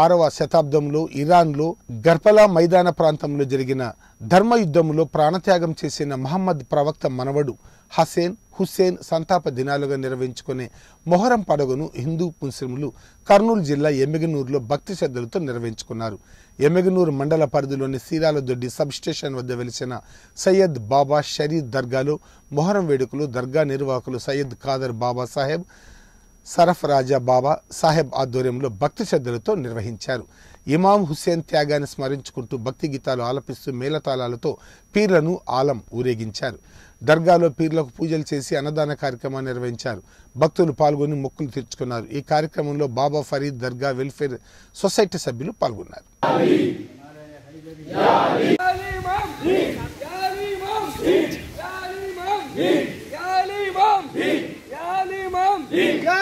ఆరవ శతాబ్దంలో ఇరాన్లో గర్పలా మైదాన ప్రాంతంలో జరిగిన ధర్మయుద్ధంలో ప్రాణత్యాగం చేసిన మహమ్మద్ ప్రవక్త మనవడు హసేన్ హుస్సేన్ సంతాప దినాలుగా నిర్వహించుకునే మొహరం పడగను హిందూ ముస్లింలు కర్నూలు జిల్లా ఎమ్మెగనూరులో భక్తి శ్రద్ధలతో నిర్వహించుకున్నారు ఎమ్మెగనూరు మండల పరిధిలోని సీరాల దొడ్డి స్టేషన్ వద్ద వెలిసిన సయ్యద్ బాబా షరీద్ దర్గాలో మొహరం వేడుకలు దర్గా నిర్వాహకులు సయ్యద్ ఖాదర్ బాబా సాహెబ్ సరఫరాజా బాబా సాహెబ్ ఆధ్వర్యంలో భక్తి శ్రద్ధలతో నిర్వహించారు ఇమాం హుస్సేన్ త్యాగాన్ని స్మరించుకుంటూ భక్తి గీతాలు ఆలపిస్తూ మేళతాళాలతో పీర్లను ఆలం ఊరేగించారు దర్గాలో పీర్లకు పూజలు చేసి అన్నదాన కార్యక్రమాన్ని నిర్వహించారు భక్తులు పాల్గొని మొక్కులు తీర్చుకున్నారు ఈ కార్యక్రమంలో బాబా ఫరీద్ దర్గా వెల్ఫేర్ సొసైటీ సభ్యులు పాల్గొన్నారు Yeah.